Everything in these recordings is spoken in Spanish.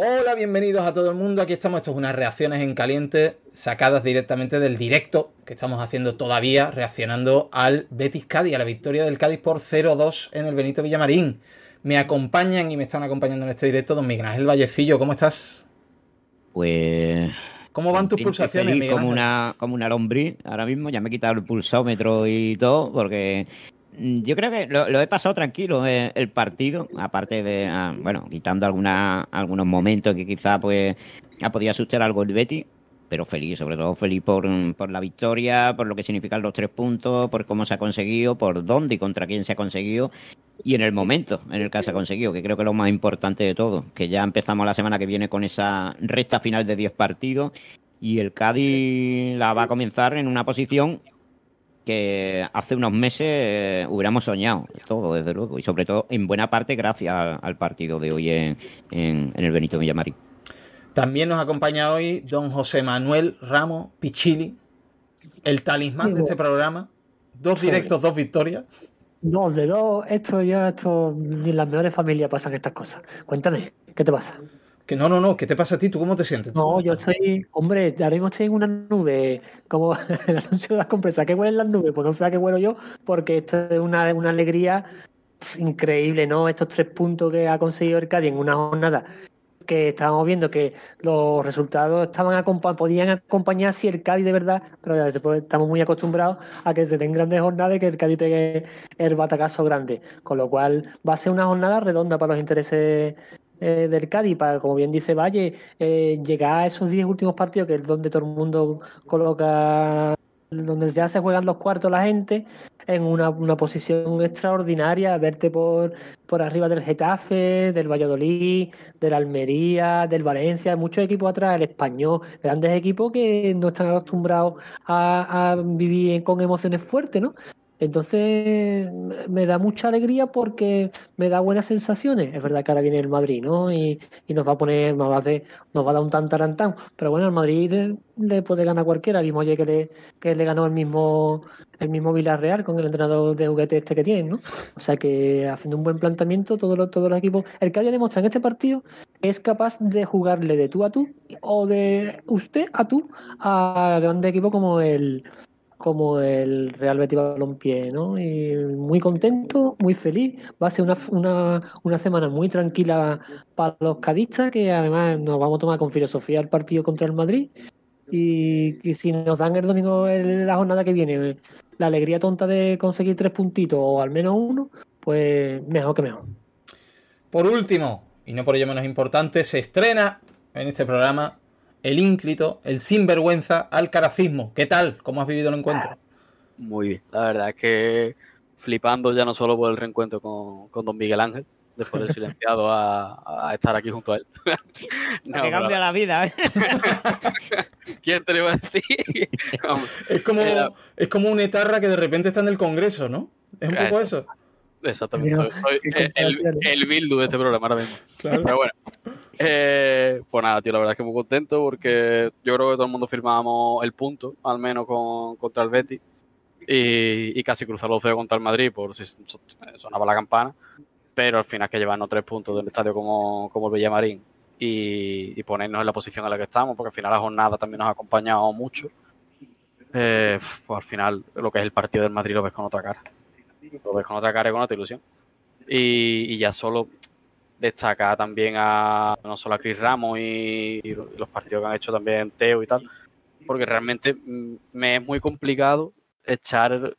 Hola, bienvenidos a todo el mundo. Aquí estamos. Esto es unas reacciones en caliente sacadas directamente del directo que estamos haciendo todavía, reaccionando al Betis Cádiz, a la victoria del Cádiz por 0-2 en el Benito Villamarín. Me acompañan y me están acompañando en este directo don Miguel Ángel Vallecillo. ¿Cómo estás? Pues. ¿Cómo van tus pulsaciones, Miguel Como una, como una lombriz ahora mismo. Ya me he quitado el pulsómetro y todo porque Mm, yo creo que lo, he pasado tranquilo eh, el, partido, aparte de, ah, bueno, quitando alguna, algunos momentos que quizá pues ha podido asustar algo el Betty, pero feliz, sobre todo feliz por, por, la victoria, por lo que significan los tres puntos, por cómo se ha conseguido, por dónde y contra quién se ha conseguido y en el momento en el que se ha conseguido, que creo que es lo más importante de todo, que ya empezamos la semana que viene con esa recta final de 10 partidos y el Cádiz la va a comenzar en una posición que hace unos meses eh, hubiéramos soñado, todo, desde luego, y sobre todo en buena parte gracias al, partido de hoy en, el Benito Villamarín. También nos acompaña hoy don José Manuel Ramos Pichili, el talismán de este programa. Dos directos, dos victorias. Dos de dos, esto ya, esto, ni en las mejores familias pasan estas cosas. Cuéntame, ¿qué te pasa? no, no, no, ¿qué te pasa a ti? ¿Tú cómo te sientes? No, yo estoy, hombre, ahora mismo estoy en una nube, como el anuncio de las compresas, que huelen las nubes, pues no sé qué huelo yo, porque esto es una, una alegría increíble, ¿no? Estos tres puntos que ha conseguido el Cádiz en una jornada que estábamos viendo que los resultados estaban podían acompañar si el Cádiz de verdad, pero ya después estamos muy acostumbrados a que se den grandes jornadas y que el Cádiz pegue el batacazo grande, con lo cual va a ser una jornada redonda para los intereses eh, del Cádiz para, como bien dice Valle, eh, llegar a esos 10 últimos partidos, que es donde todo el mundo coloca, donde ya se juegan los cuartos la gente, en una, posición extraordinaria, verte por, por arriba del Getafe, del Valladolid, del Almería, del Valencia, muchos equipos atrás, el español, grandes equipos que no están acostumbrados a, a vivir con emociones fuertes, ¿no? Entonces me da mucha alegría porque me da buenas sensaciones. Es verdad que ahora viene el Madrid, ¿no? Y, y nos va a poner, nos va a, nos va a dar un tantarantán. Pero bueno, el Madrid le, puede ganar cualquiera. Vimos ayer que le, que le ganó el mismo, el mismo Villarreal con el entrenador de juguete este que tiene. ¿no? O sea que haciendo un buen planteamiento, todos los, todos los equipos. El que haya demostrado en este partido es capaz de jugarle de tú a tú o de usted a tú a grandes equipos como el como el Real Betis Balompié, ¿no? Y muy contento, muy feliz. Va a ser una, semana muy tranquila para los cadistas, que además nos vamos a tomar con filosofía el partido contra el Madrid. Y, si nos dan el domingo la jornada que viene la alegría tonta de conseguir tres puntitos o al menos uno, pues mejor que mejor. Por último, y no por ello menos importante, se estrena en este programa el ínclito, el sinvergüenza al caracismo. ¿Qué tal? ¿Cómo has vivido el encuentro? Muy bien, la verdad es que flipando ya no solo por el reencuentro con, don Miguel Ángel, después del silenciado a, estar aquí junto a él. no, cambia la vida, ¿eh? ¿Quién te lo iba a decir? es, como, es como una etarra que de repente está en el Congreso, ¿no? Es un poco eso. Exactamente. soy, el, el de este programa ahora Pero bueno. Eh, pues nada, tío, la verdad es que muy contento porque yo creo que todo el mundo firmábamos el punto, al menos contra el Betty. Y, casi cruzar los contra el Madrid por si sonaba la campana. Pero al final es que llevarnos tres puntos del estadio como, el Villamarín y, ponernos en la posición en la que estamos, porque al final la jornada también nos ha acompañado mucho. Eh, pues al final lo que es el partido del Madrid lo ves con otra cara lo ves con otra cara y con otra ilusión. Y, ya solo destaca también a no solo a Chris Ramos y, los partidos que han hecho también Teo y tal, porque realmente mm, me es muy complicado echar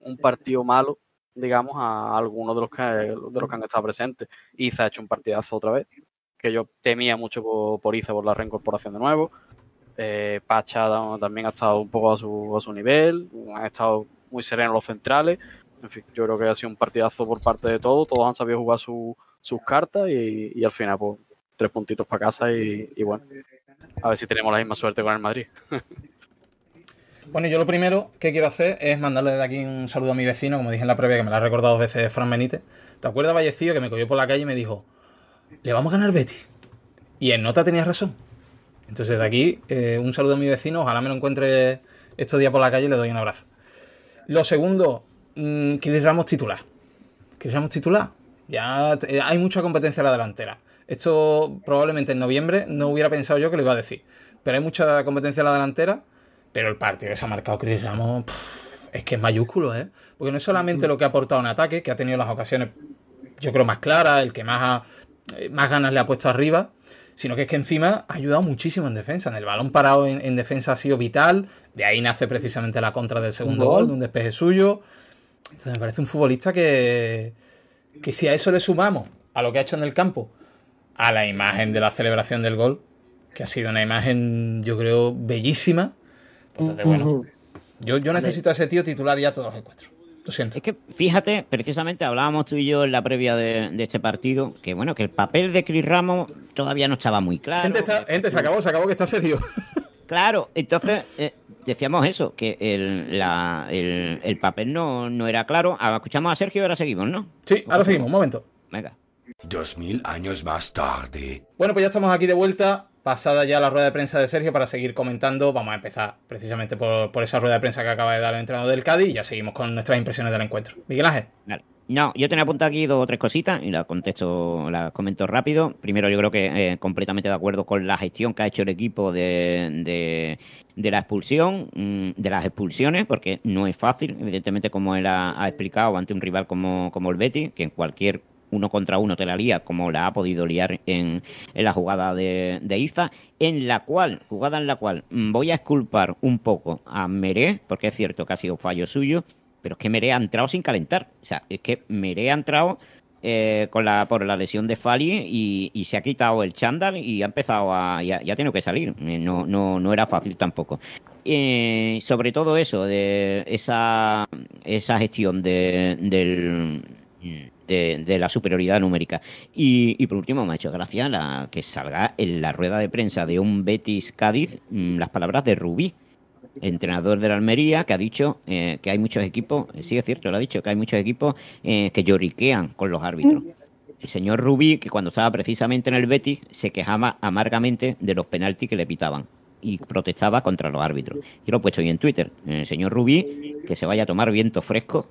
un partido malo, digamos, a algunos de los que, de los que han estado presentes. Iza ha hecho un partidazo otra vez, que yo temía mucho por, por Iza, por la reincorporación de nuevo. Eh, Pacha también ha estado un poco a su, a su nivel, han estado muy serenos los centrales en yo creo que ha sido un partidazo por parte de todos. Todos han sabido jugar sus cartas y, al final, pues, tres puntitos para casa y, bueno, a ver si tenemos la misma suerte con el Madrid. bueno, yo lo primero que quiero hacer es mandarle de aquí un saludo a mi vecino, como dije en la previa, que me lo ha recordado dos veces Fran Benítez. ¿Te acuerdas, Vallecillo, que me cogió por la calle y me dijo, le vamos a ganar Betty? Y en nota tenía razón. Entonces, de aquí, eh, un saludo a mi vecino, ojalá me lo encuentre estos días por la calle y le doy un abrazo. Lo segundo, mmm, Ramos titular. Chris Ramos titular. Ya eh, hay mucha competencia en la delantera. Esto probablemente en noviembre no hubiera pensado yo que lo iba a decir. Pero hay mucha competencia en la delantera. Pero el partido que se ha marcado Chris Ramos es que es mayúsculo, ¿eh? Porque no es solamente mm. lo que ha aportado en ataque, que ha tenido las ocasiones, yo creo, más claras, el que más, eh, más ganas le ha puesto arriba, sino que es que encima ha ayudado muchísimo en defensa. En el balón parado en, defensa ha sido vital. De ahí nace precisamente la contra del segundo gol, de un despeje suyo. Entonces me parece un futbolista que, que si a eso le sumamos, a lo que ha hecho en el campo, a la imagen de la celebración del gol, que ha sido una imagen, yo creo, bellísima. Pues entonces, bueno, yo, necesito a ese tío titular ya todos los encuentros. Lo siento. Es que fíjate, precisamente hablábamos tú y yo en la previa de, este partido, que bueno, que el papel de Cris Ramos todavía no estaba muy claro. Gente, se acabó, se acabó que está serio. Claro, entonces eh, decíamos eso, que el, papel no, no, era claro. Ah, escuchamos a Sergio y ahora seguimos, ¿no? Sí, ahora seguimos, un momento. Venga. Dos mil años más tarde. Bueno, pues ya estamos aquí de vuelta. Pasada ya la rueda de prensa de Sergio para seguir comentando. Vamos a empezar precisamente por, por esa rueda de prensa que acaba de dar el entrenador del Cádiz y ya seguimos con nuestras impresiones del encuentro. Miguel Ángel. No, yo tenía apuntado aquí dos o tres cositas y las contesto, las comento rápido. Primero, yo creo que eh, completamente de acuerdo con la gestión que ha hecho el equipo de, de, la expulsión, mm, de las expulsiones, porque no es fácil, evidentemente, como él ha, explicado, ante un rival como, como el Betty, que en cualquier uno contra uno te la lía, como la ha podido liar en, en la jugada de, de, Iza, en la cual, jugada en la cual mm, voy a exculpar un poco a Meré, porque es cierto que ha sido fallo suyo, pero es que Mere ha entrado sin calentar. O sea, es que Mere ha entrado eh, con la, por la lesión de Fali y, se ha quitado el chándal y ha empezado a. ya, ya ha tenido que salir. Eh, no, no, no era fácil tampoco. Eh, sobre todo eso, de esa, gestión de, la superioridad numérica. Y, por último, me ha hecho gracia la, que salga en la rueda de prensa de un Betis Cádiz mm, las palabras de Rubí, entrenador de la Almería, que ha dicho eh, que hay muchos equipos, eh, sí es cierto, lo ha dicho, que hay muchos equipos eh, que lloriquean con los árbitros. El señor Rubí, que cuando estaba precisamente en el Betis, se quejaba amargamente de los penaltis que le pitaban y protestaba contra los árbitros. y lo he puesto hoy en Twitter. El señor Rubí, que se vaya a tomar viento fresco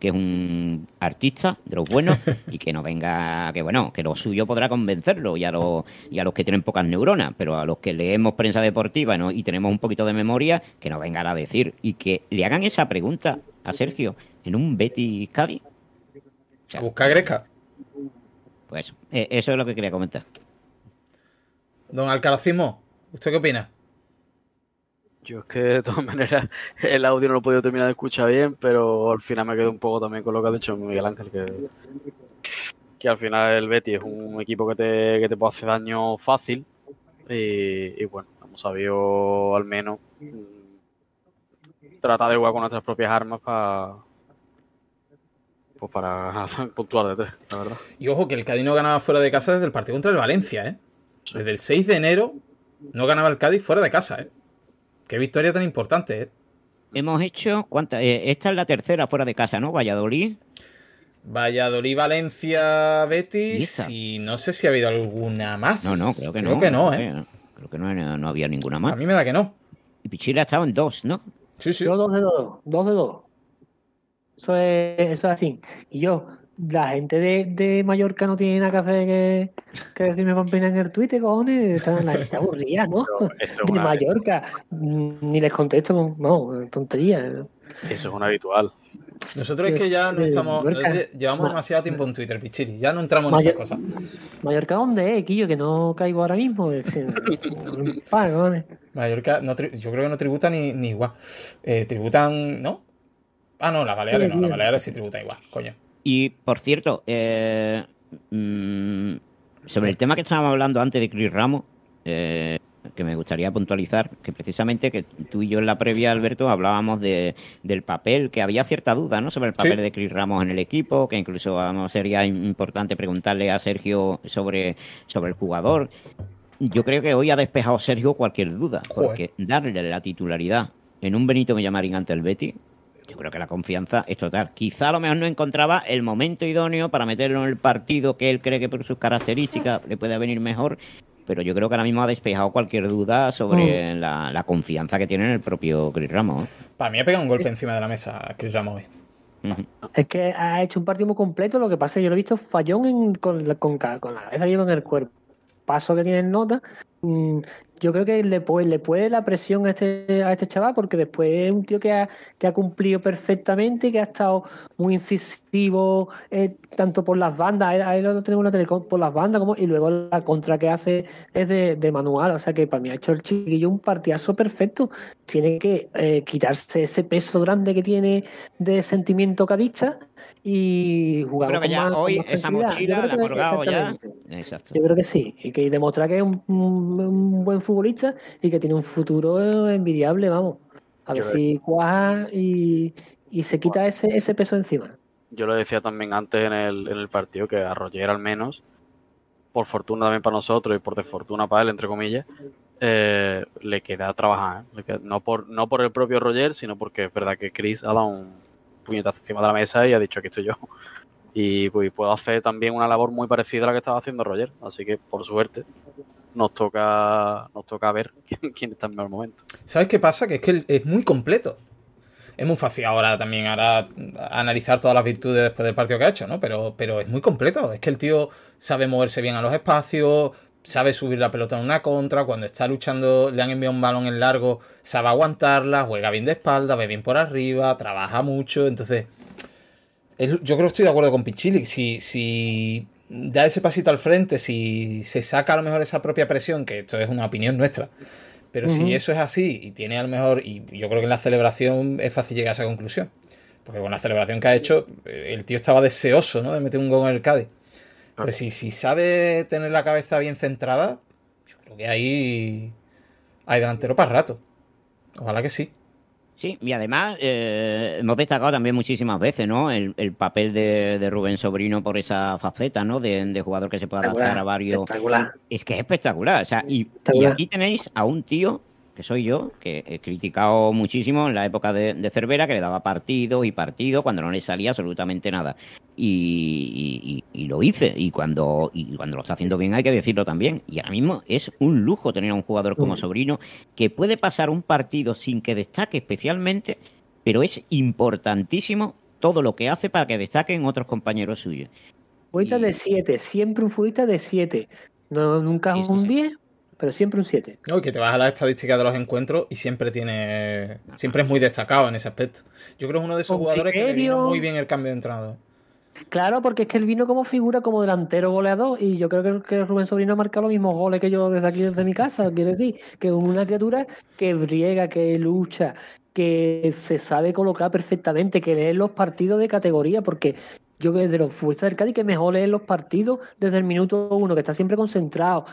que es un artista de los buenos y que no venga, que bueno, que lo suyo podrá convencerlo y a, los, y a los que tienen pocas neuronas, pero a los que leemos prensa deportiva y tenemos un poquito de memoria, que no vengan a decir y que le hagan esa pregunta a Sergio en un Betis Cádiz. O Busca Greca. Pues eh, eso es lo que quería comentar. Don Alcaracimo, ¿usted qué opina? Yo es que de todas maneras el audio no lo he podido terminar de escuchar bien, pero al final me quedo un poco también con lo que ha dicho Miguel Ángel, que, al final el Betty es un equipo que te, te puede hacer daño fácil y, bueno, hemos sabido al menos mm, tratar de jugar con nuestras propias armas pues para para puntuar de tres, la verdad. Y ojo que el Cádiz no ganaba fuera de casa desde el partido contra el Valencia, ¿eh? Desde el 6 de enero no ganaba el Cádiz fuera de casa, ¿eh? Qué victoria tan importante, eh. Hemos hecho, ¿cuánta? Eh, esta es la tercera fuera de casa, ¿no? Valladolid. Valladolid, Valencia, Betis. Y, no sé si ha habido alguna más. No, no, creo que eh. no. Creo que no, ¿eh? Creo que no, había ninguna más. A mí me da que no. Y Pichila ha estado en dos, ¿no? Sí, sí. dos de dos. Dos de dos. Eso eso es así. Y yo, la gente de, de, Mallorca no tiene nada que hacer que, decirme decirme Pampina en el Twitter, cojones. Están la gente aburrida, ¿no? Ni Mallorca. Ni les contesto, no, tontería. Eso es un habitual. Nosotros es que ya no estamos. llevamos demasiado tiempo en Twitter, Pichiri. Ya no entramos en esas cosas. ¿Mallorca dónde eh, Quillo? Que no caigo ahora mismo. Mallorca, no, yo creo que no tributa ni, igual. Eh, tributan, ¿no? Ah, no, las Baleares no. Las Baleares sí tributa igual, coño. Y por cierto, eh, mm, sobre el tema que estábamos hablando antes de Chris Ramos, eh, que me gustaría puntualizar, que precisamente que tú y yo en la previa, Alberto, hablábamos del papel, que había cierta duda ¿no? sobre el papel de Chris Ramos en el equipo, que incluso sería importante preguntarle a Sergio sobre, el jugador. Yo creo que hoy ha despejado Sergio cualquier duda, porque darle la titularidad en un Benito Villamarín ante el Betty yo creo que la confianza es total. Quizá a lo mejor no encontraba el momento idóneo para meterlo en el partido que él cree que por sus características le puede venir mejor, pero yo creo que ahora mismo ha despejado cualquier duda sobre mm. la, confianza que tiene en el propio Chris Ramos. ¿eh? Para mí ha pegado un golpe encima de la mesa Chris Ramos hoy. Es que ha hecho un partido muy completo. Lo que pasa es que yo lo he visto fallón con, con, la cabeza y con el cuerpo. Paso que tiene en nota Mm, yo creo que le puede, le puede la presión a este, a este chaval, porque después es un tío que ha, cumplido perfectamente, y que ha estado muy incisivo, eh, tanto por las bandas, ahí lo tenemos telecom por las bandas, como, y luego la contra que hace es de, manual. O sea que para mí ha hecho el chiquillo un partidazo perfecto. Tiene que eh, quitarse ese peso grande que tiene de sentimiento cadista y jugar con hoy esa mochila la ha colgado ya. Yo creo que sí, y que demostrar que es un un buen futbolista y que tiene un futuro envidiable, vamos. A ver si cuaja y, se quita ese, ese peso encima. Yo lo decía también antes en el, en el partido que a Roger al menos, por fortuna también para nosotros y por desfortuna para él, entre comillas, eh, le queda trabajar. ¿eh? no, por, no por el propio Roger, sino porque es verdad que Chris ha dado un puñetazo encima de la mesa y ha dicho que estoy yo. Y pues, puedo hacer también una labor muy parecida a la que estaba haciendo Roger. Así que, por suerte, nos toca, nos toca ver quién, está en el momento. ¿Sabes qué pasa? Que es que es muy completo. Es muy fácil ahora también ahora analizar todas las virtudes después del partido que ha hecho, ¿no? Pero, pero es muy completo. Es que el tío sabe moverse bien a los espacios, sabe subir la pelota en una contra, cuando está luchando le han enviado un balón en largo, sabe aguantarla, juega bien de espalda, ve bien por arriba, trabaja mucho, entonces... yo creo que estoy de acuerdo con Pichilic. Si, si da ese pasito al frente, si se saca a lo mejor esa propia presión, que esto es una opinión nuestra, pero si eso es así y tiene a lo mejor, y yo creo que en la celebración es fácil llegar a esa conclusión, porque con la celebración que ha hecho, eh, el tío estaba deseoso ¿no? de meter un gol en el Cade Entonces, si, si sabe tener la cabeza bien centrada, yo creo que ahí hay delantero para rato. Ojalá que sí. Sí, y además eh, hemos destacado también muchísimas veces, ¿no? El, papel de, Rubén Sobrino por esa faceta, ¿no? De, jugador que se puede adaptar a varios. Es que es espectacular. O sea, y aquí tenéis a un tío soy yo, que he criticado muchísimo en la época de, Cervera, que le daba partido y partido cuando no le salía absolutamente nada. Y, lo hice. Y cuando, y cuando lo está haciendo bien hay que decirlo también. Y ahora mismo es un lujo tener a un jugador como Sobrino que puede pasar un partido sin que destaque especialmente, pero es importantísimo todo lo que hace para que destaquen otros compañeros suyos. Fuita de 7, siempre un futbolista de 7. No, nunca un 10, pero siempre un 7. No, que te vas a las estadísticas de los encuentros y siempre tiene. Siempre es muy destacado en ese aspecto. Yo creo que es uno de esos jugadores que le vino muy bien el cambio de entrenador. Claro, porque es que él vino como figura, como delantero goleador, y yo creo que, Rubén Sobrino ha marcado los mismos goles que yo desde aquí, desde mi casa. Quiere decir que es una criatura que briega, que lucha, que se sabe colocar perfectamente, que lee los partidos de categoría, porque yo desde los fuerzas del Cádiz que mejor lee los partidos desde el minuto uno, que está siempre concentrado,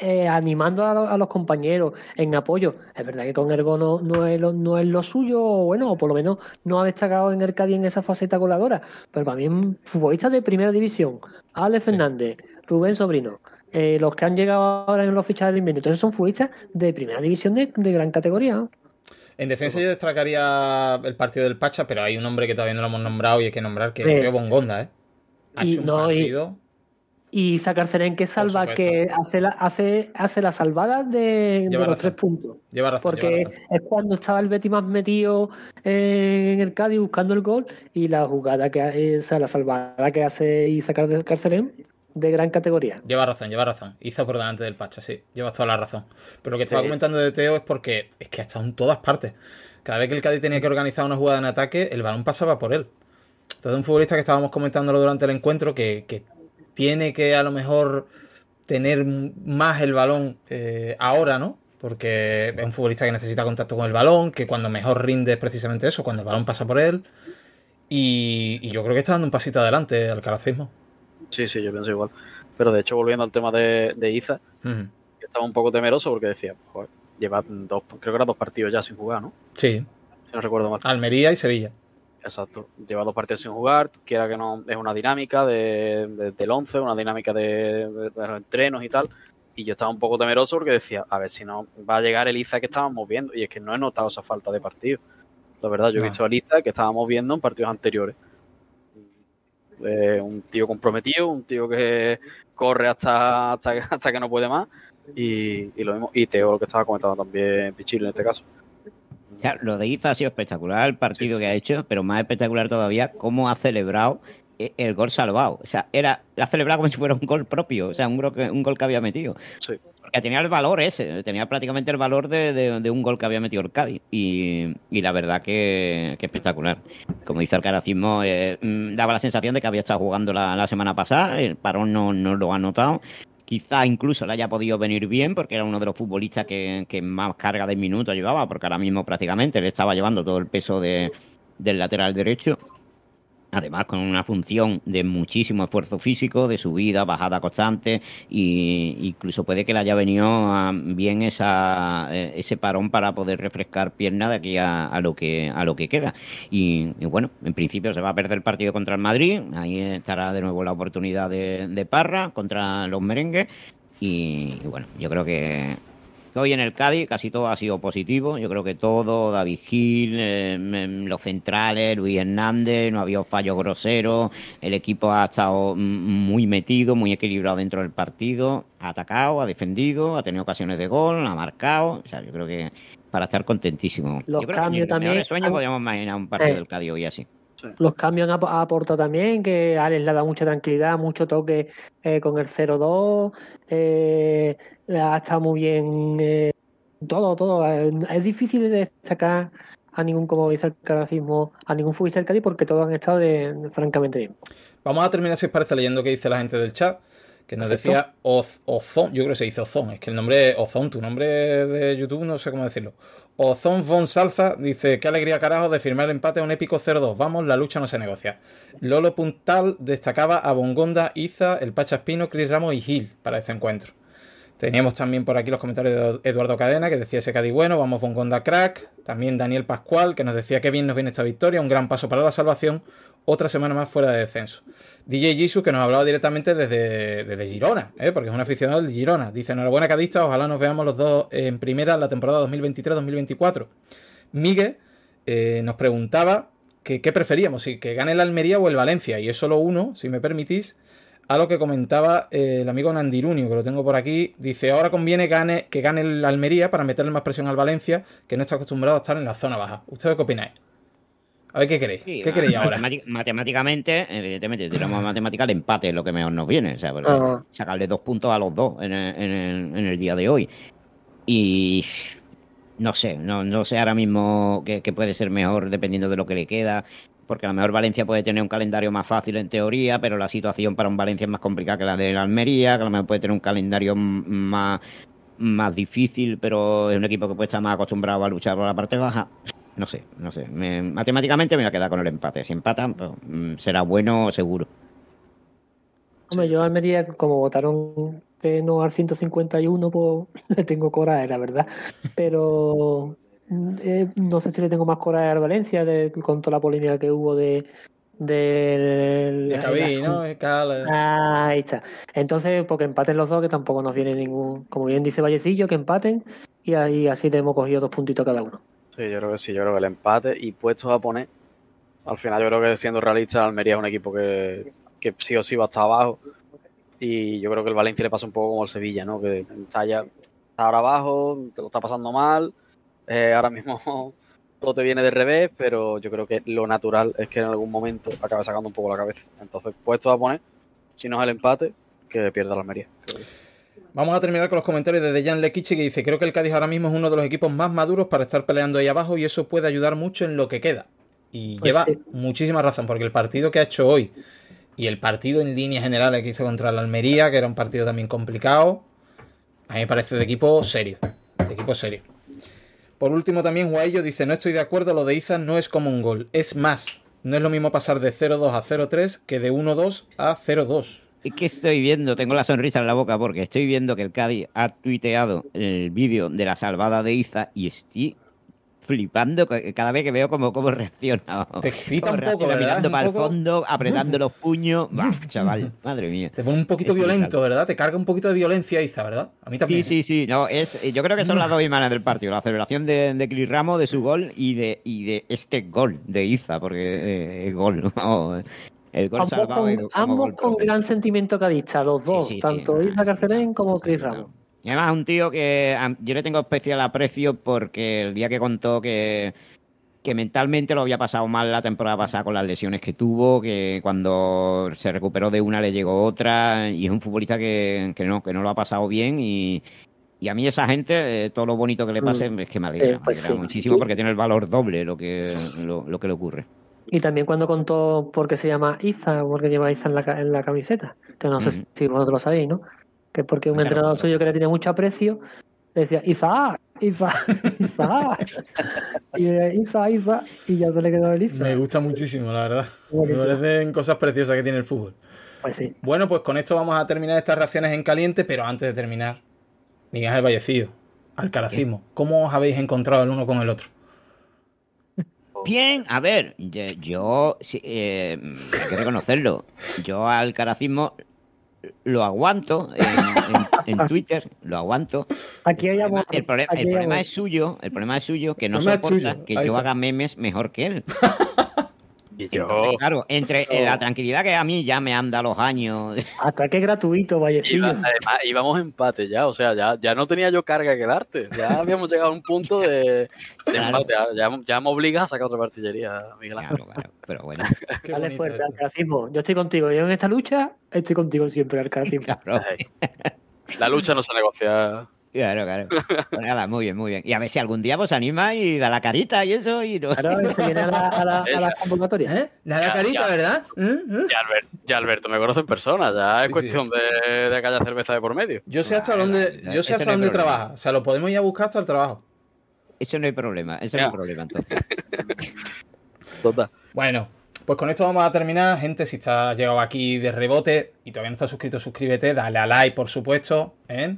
eh, animando a, los compañeros en apoyo. Es verdad que con Ergo no, es lo, suyo, o bueno, o por lo menos no ha destacado en el en esa faceta coladora, pero también futbolistas de primera división, Ale Fernández, Rubén Sobrino, eh, los que han llegado ahora en los fichajes de invierno, entonces son futbolistas de primera división de, gran categoría. En defensa yo destacaría el partido del Pacha, pero hay un hombre que todavía no lo hemos nombrado y hay que nombrar, que es eh, Bongonda, ¿eh? Ha y, no, partido... Y Zacarcelén que salva, que hace, la, hace, hace de, los tres puntos. Lleva razón, porque es cuando estaba el Betty más metido en el Cádiz buscando el gol y la jugada que eh, o la salvada que hace y carcelén de gran categoría. Lleva razón, lleva razón. Hizo por delante del Pacha, sí, llevas toda la razón. Pero lo que estaba comentando de Teo es porque es que ha estado en todas partes. Cada vez que el Cádiz tenía que organizar una jugada en ataque, el balón pasaba por él. Entonces, un futbolista que estábamos comentándolo durante el encuentro, que tiene que a lo mejor tener más el balón eh, ahora, ¿no? Porque es un futbolista que necesita contacto con el balón, que cuando mejor rinde es precisamente eso, cuando el balón pasa por él. Y, yo creo que está dando un pasito adelante al caracismo. Sí, sí, yo pienso igual. Pero de hecho, volviendo al tema de, Iza, estaba un poco temeroso porque decía, joder, lleva dos, creo que eran dos partidos ya sin jugar, ¿no? Sí. Si no recuerdo mal. Almería y Sevilla. Exacto. Lleva dos partidos sin jugar, era que no, es una dinámica de, del 11, una dinámica de, los entrenos y tal. Y yo estaba un poco temeroso porque decía, a ver si no va a llegar el Iza que estábamos viendo. Y es que no he notado esa falta de partido. La verdad, yo he visto al Iza que estábamos viendo en partidos anteriores. Eh, un tío comprometido, un tío que corre hasta, hasta, que no puede más. Y, y lo mismo, y Teo, lo que estaba comentando también Pichil en este caso lo de Iza ha sido espectacular el partido que ha hecho, pero más espectacular todavía cómo ha celebrado eh, el gol salvado. O sea, era, la celebrado como si fuera un gol propio, o sea, un, un gol que había metido. Sí. tenía el valor ese, tenía prácticamente el valor de, un gol que había metido el Cádiz. Y, la verdad que, espectacular. Como dice el caracismo, eh, mm, daba la sensación de que había estado jugando la, semana pasada, el parón no, no lo ha notado Quizá incluso le haya podido venir bien porque era uno de los futbolistas que, más carga de minutos llevaba, porque ahora mismo prácticamente le estaba llevando todo el peso de, del lateral derecho además con una función de muchísimo esfuerzo físico, de subida, bajada constante, e incluso puede que le haya venido bien eh, ese parón para poder refrescar pierna de aquí a, lo, que, queda. Y, bueno, en principio se va a perder el partido contra el Madrid, ahí estará de nuevo la oportunidad de, Parra contra los merengues, y bueno, yo creo que Hoy en el Cádiz casi todo ha sido positivo. Yo creo que todo, David Gil, em, em, los centrales, Luis Hernández, no había habido fallos groseros. El equipo ha estado mm, muy metido, muy equilibrado dentro del partido. Ha atacado, ha defendido, ha tenido ocasiones de gol, ha marcado. O sea, yo creo que para estar contentísimo. Los yo cambios también. en el sueño podríamos imaginar un partido del Cádiz hoy así. Los cambios han aportado también, que Alex le ha dado mucha tranquilidad, mucho toque eh, con el 0-2. Eh, ha estado muy bien eh, todo, todo. Es difícil destacar a ningún como dice el Caracismo, a ningún futbolista del porque todos han estado francamente bien. Vamos a terminar, si os parece, leyendo que dice la gente del chat. Que nos decía Ozón, yo creo que se dice Ozón, es que el nombre Ozón, tu nombre de YouTube, no sé cómo decirlo. Ozón Von Salza dice, qué alegría carajo de firmar el empate a un épico 0-2. Vamos, la lucha no se negocia. Lolo Puntal destacaba a Bongonda, Iza, el Pachaspino, Chris Ramos y Gil para este encuentro. Teníamos también por aquí los comentarios de Eduardo Cadena, que decía ese Cadi bueno, vamos con Gonda Crack. También Daniel Pascual, que nos decía que bien nos viene esta victoria, un gran paso para la salvación, otra semana más fuera de descenso. DJ Jesus, que nos hablaba directamente desde, desde Girona, ¿eh? porque es un aficionado de Girona. Dice, enhorabuena Cadista, ojalá nos veamos los dos en primera en la temporada 2023-2024. Miguel eh, nos preguntaba qué preferíamos, si que gane el Almería o el Valencia, y es solo uno, si me permitís a lo que comentaba eh, el amigo Nandirunio, que lo tengo por aquí. Dice, ahora conviene que gane el Almería para meterle más presión al Valencia, que no está acostumbrado a estar en la zona baja. ¿Ustedes qué opináis? A ver, ¿qué queréis? ¿Qué creéis ahora? Matemáticamente, evidentemente, tiramos a matemática, el empate es lo que mejor nos viene. O sea, ah. sacarle dos puntos a los dos en el día de hoy. Y no sé, no, sé ahora mismo qué puede ser mejor dependiendo de lo que le queda, porque a lo mejor Valencia puede tener un calendario más fácil en teoría, pero la situación para un Valencia es más complicada que la de Almería, que a lo mejor puede tener un calendario más, más difícil, pero es un equipo que puede estar más acostumbrado a luchar por la parte baja. No sé, no sé. matemáticamente me voy a quedar con el empate. Si empatan, pues, mm, será bueno seguro. Hombre, yo Almería, como votaron no al 151, pues le tengo coraje, la verdad. Pero mm, eh, no sé si le tengo más coraje al Valencia con toda la polémica que hubo de, del de Cabi, ¿no? Ah, ahí está. Entonces, porque empaten los dos, que tampoco nos viene ningún. Como bien dice Vallecillo, que empaten y ahí así le hemos cogido dos puntitos cada uno. Sí, yo creo que sí, yo creo que el empate y puestos a poner. Al final, yo creo que siendo realista, Almería es un equipo que, que sí o sí va hasta abajo. Y yo creo que el Valencia le pasa un poco como al Sevilla, ¿no? Que está, ya, está ahora abajo, te lo está pasando mal. Eh, ahora mismo todo te viene de revés, pero yo creo que lo natural es que en algún momento acabe sacando un poco la cabeza. Entonces, puesto a poner, si no es el empate, que pierda la Almería. Vamos a terminar con los comentarios de Dejan Lekichi que dice, creo que el Cádiz ahora mismo es uno de los equipos más maduros para estar peleando ahí abajo y eso puede ayudar mucho en lo que queda. Y pues lleva muchísima razón, porque el partido que ha hecho hoy y el partido en línea general que hizo contra la Almería, que era un partido también complicado, a mí me parece de equipo serio. De equipo serio. Por último, también Guayo dice: No estoy de acuerdo, lo de Iza no es como un gol, es más. No es lo mismo pasar de 0-2 a 0-3 que de 1-2 a 0-2. ¿Qué estoy viendo, tengo la sonrisa en la boca porque estoy viendo que el Cádiz ha tuiteado el vídeo de la salvada de Iza y estoy flipando cada vez que veo cómo, cómo reacciona. Te excita un poco, ¿verdad? Mirando para el fondo, apretando los puños. Bah, chaval, madre mía. Te pone un poquito violento, ¿verdad? Te carga un poquito de violencia, Iza, ¿verdad? A mí también. Sí, sí, ¿eh? sí. No, es, eh, yo creo que son las mm. dos imágenes del partido. La celebración de, de Chris Ramos, de su gol y de, y de este gol de Iza, porque el eh, gol. el gol ambos salvado con, ambos con gran sentimiento cadista, los dos, tanto Iza Carcelén como Cris Ramos. Y además un tío que yo le tengo especial aprecio porque el día que contó que, que mentalmente lo había pasado mal la temporada pasada con las lesiones que tuvo, que cuando se recuperó de una le llegó otra, y es un futbolista que, que no, lo ha pasado bien y, a mí esa gente, eh, todo lo bonito que le pase, mm. es que me alegra, eh, pues muchísimo porque tiene el valor doble lo que, lo, que le ocurre. Y también cuando contó por qué se llama Iza, por qué lleva Iza en la, en la camiseta, que no sé mm. si vosotros lo sabéis, ¿no? que porque un entrenador suyo que le tiene mucho aprecio decía Iza, Iza, Iza. y eh, Iza Y ya se le quedó el Iza. Me gusta muchísimo, la verdad. Me parecen cosas preciosas que tiene el fútbol. Pues sí. Bueno, pues con esto vamos a terminar estas reacciones en caliente, pero antes de terminar, Miguel Ángel al ¿cómo os habéis encontrado el uno con el otro? Bien, a ver, yo, eh, hay que reconocerlo. Yo al caracismo lo aguanto en, Twitter, lo aguanto. El problema, es suyo, el problema es suyo que no se soporta que yo haga memes mejor que él. claro, entre la tranquilidad que a mí ya me anda los años. Ataque gratuito, vaya? y además, íbamos empate ya, o sea, ya, ya no tenía yo carga que darte. Ya habíamos llegado a un punto de, empate. Ya, me obligas a sacar otra partillería, Miguel Ángel. Pero bueno. Dale fuerte, Yo estoy contigo. Yo en esta lucha estoy contigo siempre, Alcaracismo. La lucha no se negocia. Claro, claro. nada, muy bien, muy bien. Y a ver si algún día vos anima y da la carita y eso. Y no... Claro, se viene a la, a la, la convocatoria. ¿Eh? da carita, ¿verdad? ¿Mm? ¿Mm? Ya, Alberto me conoce en persona. Ya es cuestión De, de, que haya cerveza de por medio. Yo sé hasta dónde, yo sé hasta dónde trabaja. O sea, lo podemos ir a buscar hasta el trabajo. Eso no hay problema. Eso no hay problema, entonces. Bueno, pues con esto vamos a terminar, gente. Si estás llegado aquí de rebote y todavía no estás suscrito, suscríbete, dale a like, por supuesto, ¿eh?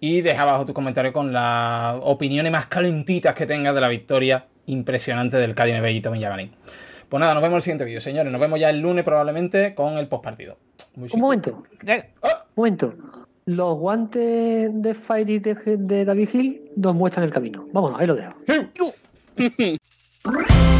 Y deja abajo tu comentario con las opiniones más calentitas que tengas de la victoria impresionante del Cádiz en y Villamarín. Pues nada, nos vemos en el siguiente vídeo, señores. Nos vemos ya el lunes probablemente con el postpartido. Un momento. Eh. ¡Ah! Un momento. Los guantes de Fairy de, de David Hill nos muestran el camino. Vámonos, ahí lo dejo.